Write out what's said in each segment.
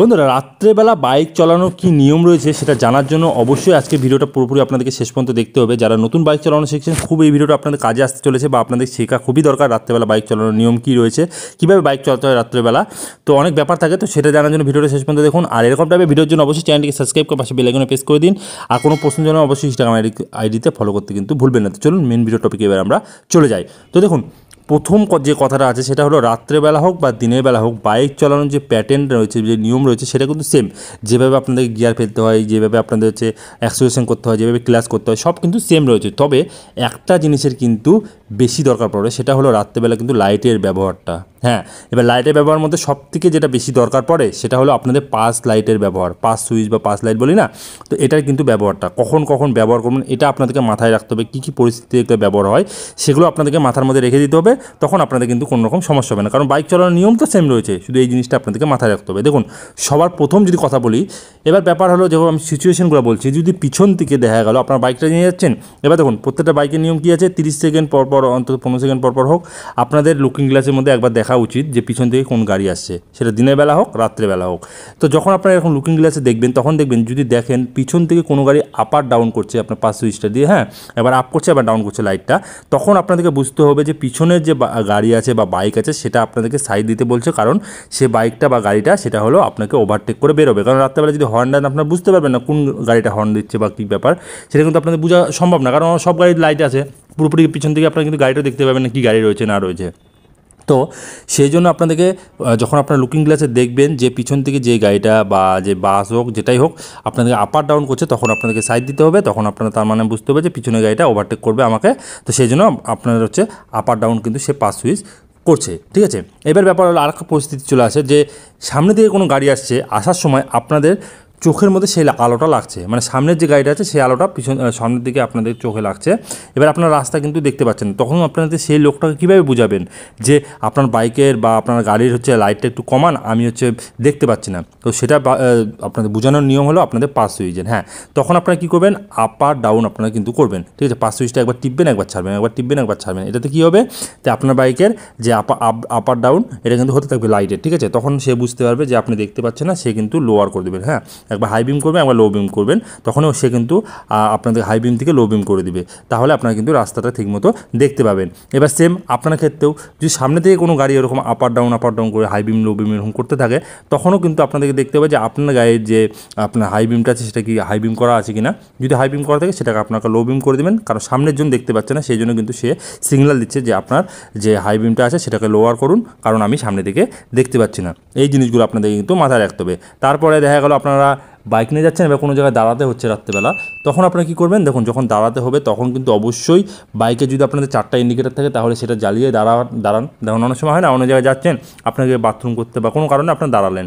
বন্ধুরা রাত্রেবেলা বাইক চালানোর কি নিয়ম রয়েছে সেটা জানার জন্য অবশ্যই আজকে ভিডিওটা পুরোপুরি আপনাদেরকে শেষ পর্যন্ত দেখতে হবে যারা নতুন বাইক চালানো শিখছেন খুব এই ভিডিওটা আপনাদের কাজে আসতে চলেছে বা আপনাদের শেখা খুবই দরকার রাত্রেবেলা বাইক চালানোর নিয়ম কি রয়েছে কীভাবে বাইক চালাতে হয় রাত্রেবেলা তো অনেক ব্যাপার থাকে তো সেটা জানার জন্য ভিডিওটা শেষ পর্যন্ত দেখুন আর এরকম টাইপের ভিডিওর জন্য অবশ্যই চ্যানেলটিকে সাবস্ক্রাইব করে পাশে বেলাইকনে প্রেস করে দিন আর কোনো প্রশ্ন জন্য অবশ্যই ইনস্টাগ্রাম আইডিতে ফলো করতে কিন্তু ভুলবেন না তো চলুন মেন ভিডিও টপিকে এবার আমরা চলে যাই তো দেখুন প্রথম যে কথাটা আছে সেটা হলো রাত্রেবেলা হোক বা দিনের বেলা হোক বাইক চালানোর যে প্যাটার্ন রয়েছে যে নিয়ম রয়েছে সেটা কিন্তু সেম যেভাবে আপনাদের গিয়ার ফেলতে হয় যেভাবে আপনাদের হচ্ছে অ্যাক্সিলেশন করতে হয় যেভাবে ক্লাস করতে হয় সব কিন্তু সেম রয়েছে তবে একটা জিনিসের কিন্তু বেশি দরকার পড়ে সেটা হলো রাত্রেবেলা কিন্তু লাইটের ব্যবহারটা হ্যাঁ এবার লাইটের ব্যবহার মধ্যে সব থেকে যেটা বেশি দরকার পড়ে সেটা হলো আপনাদের পাস লাইটের ব্যবহার পাস সুইচ বা পাস লাইট বলি না তো এটার কিন্তু ব্যবহারটা কখন কখন ব্যবহার করবেন এটা আপনাদেরকে মাথায় রাখতে হবে কী কী পরিস্থিতিতে ব্যবহার হয় সেগুলো আপনাদেরকে মাথার মধ্যে রেখে দিতে হবে তখন আপনাদের কিন্তু কোনো রকম সমস্যা হবে না কারণ বাইক চালানোর নিয়ম তো সেম রয়েছে শুধু এই জিনিসটা আপনাদেরকে মাথায় রাখতে হবে দেখুন সবার প্রথম যদি কথা বলি এবার ব্যাপার হলো যেভাবে আমি সিচুয়েশনগুলো বলছি যদি পিছন থেকে দেখা গেল আপনার বাইকটা নিয়ে যাচ্ছেন এবার দেখুন প্রত্যেকটা বাইকের নিয়ম কী আছে তিরিশ সেকেন্ড পরপর অন্তত পনেরো সেকেন্ড পরপর হোক আপনাদের লুকিং গ্লাসের মধ্যে একবার দেখা দেখা উচিত যে পিছন থেকে কোন গাড়ি আসছে সেটা দিনের বেলা হোক রাত্রেবেলা হোক তো যখন আপনারা এরকম লুকিং গ্লাসে দেখবেন তখন দেখবেন যদি দেখেন পিছন থেকে কোনো গাড়ি আপার ডাউন করছে আপনার পাঁচ সুইচটা দিয়ে হ্যাঁ এবার আপ করছে আবার ডাউন করছে লাইটটা তখন আপনাদেরকে বুঝতে হবে যে পিছনের যে গাড়ি আছে বা বাইক আছে সেটা আপনাদেরকে সাইড দিতে বলছে কারণ সে বাইকটা বা গাড়িটা সেটা হলো আপনাকে ওভারটেক করে বেরোবে কারণ রাত্রেবেলা যদি হর্ন দেন আপনার বুঝতে পারবেন না কোন গাড়িটা হর্ন দিচ্ছে বা কী ব্যাপার সেটা কিন্তু আপনাদের বোঝা সম্ভব না কারণ সব গাড়ির লাইট আছে পুরোপুরি পিছন থেকে আপনারা কিন্তু গাড়িটা দেখতে পাবেন না কী গাড়ি রয়েছে না রয়েছে তো সেই জন্য আপনাদেরকে যখন আপনারা লুকিং গ্লাসে দেখবেন যে পিছন থেকে যে গাড়িটা বা যে বাস হোক যেটাই হোক আপনাদেরকে আপার ডাউন করছে তখন আপনাদেরকে সাইড দিতে হবে তখন আপনারা তার মানে বুঝতে হবে যে পিছনের গাড়িটা ওভারটেক করবে আমাকে তো সেই জন্য আপনার হচ্ছে আপার ডাউন কিন্তু সে পাস সুইচ করছে ঠিক আছে এবার ব্যাপার হলো আর একটা পরিস্থিতি চলে আসে যে সামনে থেকে কোনো গাড়ি আসছে আসার সময় আপনাদের চোখের মধ্যে সেই আলোটা লাগছে মানে সামনের যে গাড়িটা আছে সেই আলোটা পিছন সামনের দিকে আপনাদের চোখে লাগছে এবার আপনার রাস্তা কিন্তু দেখতে পাচ্ছেন তখন আপনাদের সেই লোকটাকে কীভাবে বোঝাবেন যে আপনার বাইকের বা আপনার গাড়ির হচ্ছে লাইটটা একটু কমান আমি হচ্ছে দেখতে পাচ্ছি না তো সেটা আপনাদের বোঝানোর নিয়ম হলো আপনাদের পাস সুইচের হ্যাঁ তখন আপনারা কী করবেন আপার ডাউন আপনারা কিন্তু করবেন ঠিক আছে পাস সুইচটা একবার টিপবেন একবার ছাড়বেন একবার টিপবেন একবার ছাড়বেন এটাতে কী হবে যে আপনার বাইকের যে আপ আপার ডাউন এটা কিন্তু হতে থাকবে লাইটের ঠিক আছে তখন সে বুঝতে পারবে যে আপনি দেখতে পাচ্ছেন না সে কিন্তু লোয়ার করে দেবেন হ্যাঁ একবার হাই বিম করবেন একবার লো বিম করবেন তখনও সে কিন্তু আপনাদের হাই বিম থেকে লো বিম করে দিবে তাহলে আপনারা কিন্তু রাস্তাটা ঠিকমতো দেখতে পাবেন এবার সেম আপনার ক্ষেত্রেও যদি সামনে থেকে কোনো গাড়ি এরকম আপার ডাউন আপার ডাউন করে হাই বিম লো বিম এরকম করতে থাকে তখনও কিন্তু আপনাদেরকে দেখতে হবে যে আপনার গাড়ির যে আপনার হাই বিমটা আছে সেটা কি হাই বিম করা আছে কি না যদি হাই বিম করা থাকে সেটাকে আপনাকে লো বিম করে দেবেন কারণ সামনের জন্য দেখতে পাচ্ছে না সেই জন্য কিন্তু সে সিগনাল দিচ্ছে যে আপনার যে হাই বিমটা আছে সেটাকে লোয়ার করুন কারণ আমি সামনে থেকে দেখতে পাচ্ছি না এই জিনিসগুলো আপনাদের কিন্তু মাথায় রাখতে হবে তারপরে দেখা গেল আপনারা বাইক নিয়ে যাচ্ছেন এবার কোনো জায়গায় দাঁড়াতে হচ্ছে রাত্রেবেলা তখন আপনারা কী করবেন দেখুন যখন দাঁড়াতে হবে তখন কিন্তু অবশ্যই বাইকে যদি আপনাদের চারটা ইন্ডিকেটার থাকে তাহলে সেটা জ্বালিয়ে দাঁড়া দাঁড়ান দেখুন অনেক সময় হয় না অন্য জায়গায় যাচ্ছেন আপনাকে বাথরুম করতে বা কোনো কারণে আপনার দাঁড়ালেন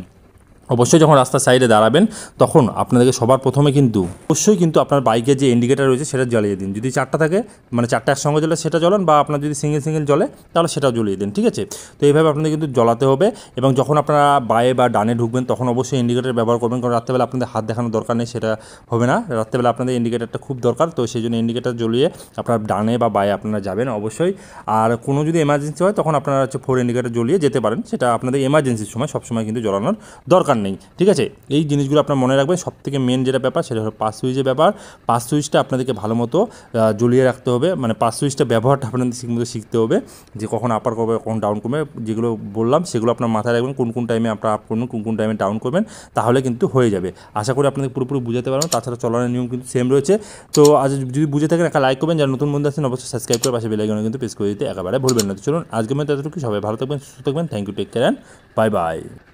অবশ্যই যখন রাস্তার সাইডে দাঁড়াবেন তখন আপনাদেরকে সবার প্রথমে কিন্তু অবশ্যই কিন্তু আপনার বাইকের যে ইন্ডিকেটার রয়েছে সেটা জ্বালিয়ে দিন যদি চারটা থাকে মানে চারটা একসঙ্গে জ্বলে সেটা জ্বলান বা আপনার যদি সিঙ্গেল সিঙ্গেল জ্বলে তাহলে সেটাও জ্বলিয়ে দিন ঠিক আছে তো এইভাবে আপনাদের কিন্তু জ্বলাতে হবে এবং যখন আপনারা বায়ে বা ডানে ঢুকবেন তখন অবশ্যই ইন্ডিকেটার ব্যবহার করবেন কারণ রাত্রেবেলা আপনাদের হাত দেখানোর দরকার নেই সেটা হবে না রাত্রেবেলা আপনাদের ইন্ডিকেটারটা খুব দরকার তো সেই জন্য ইন্ডিকেটার জ্বলিয়ে আপনার ডানে বা বায়ে আপনারা যাবেন অবশ্যই আর কোনো যদি এমার্জেন্সি হয় তখন আপনারা হচ্ছে ফোর ইন্ডিকেটার জ্বলিয়ে যেতে পারেন সেটা আপনাদের এমার্জেন্সির সময় সবসময় কিন্তু জ্বলানোর দরকার ব্যাপার নেই ঠিক আছে এই জিনিসগুলো আপনার মনে রাখবেন সবথেকে মেন যেটা ব্যাপার সেটা হলো পাস সুইচের ব্যাপার পাস সুইচটা আপনাদেরকে ভালো মতো জ্বলিয়ে রাখতে হবে মানে পাস সুইচটা ব্যবহারটা আপনাদের ঠিকমতো শিখতে হবে যে কখন আপার করবে কখন ডাউন করবে যেগুলো বললাম সেগুলো আপনার মাথায় রাখবেন কোন কোন টাইমে আপনার আপ করবেন কোন কোন টাইমে ডাউন করবেন তাহলে কিন্তু হয়ে যাবে আশা করি আপনাদের পুরোপুরি বুঝাতে পারবেন তাছাড়া চলানোর নিয়ম কিন্তু সেম রয়েছে তো আজ যদি বুঝে থাকেন একা লাইক করবেন যারা নতুন বন্ধু আছেন অবশ্যই সাবস্ক্রাইব করে পাশে বেলাইকনে কিন্তু প্রেস করে দিতে একেবারে ভুলবেন না চলুন আজকে মধ্যে এতটুকু সবাই ভালো থাকবেন সুস্থ থাকবেন thank you take care and bye by